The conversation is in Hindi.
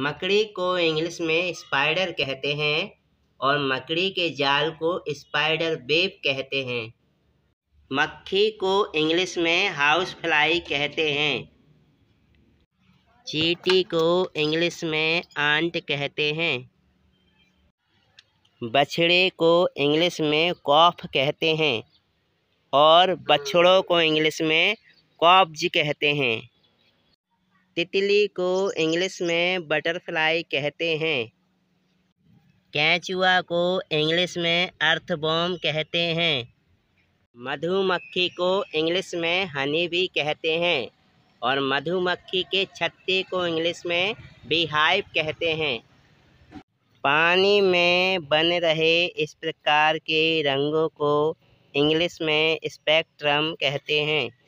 मकड़ी को इंग्लिश में स्पाइडर कहते हैं और मकड़ी के जाल को स्पाइडर बेब कहते हैं मक्खी को इंग्लिश में हाउस फ्लाई कहते हैं चीटी को इंग्लिश में आंट कहते हैं बछड़े को इंग्लिश में कॉफ कहते हैं और बछड़ों को इंग्लिश में कॉब्ज कहते हैं तितली को इंग्लिश में बटरफ्लाई कहते हैं कैचुआ को इंग्लिश में अर्थबॉम कहते हैं मधुमक्खी को इंग्लिश में हनी भी कहते हैं और मधुमक्खी के छत्ते को इंग्लिश में बिहाइव कहते हैं पानी में बन रहे इस प्रकार के रंगों को इंग्लिश में स्पेक्ट्रम कहते हैं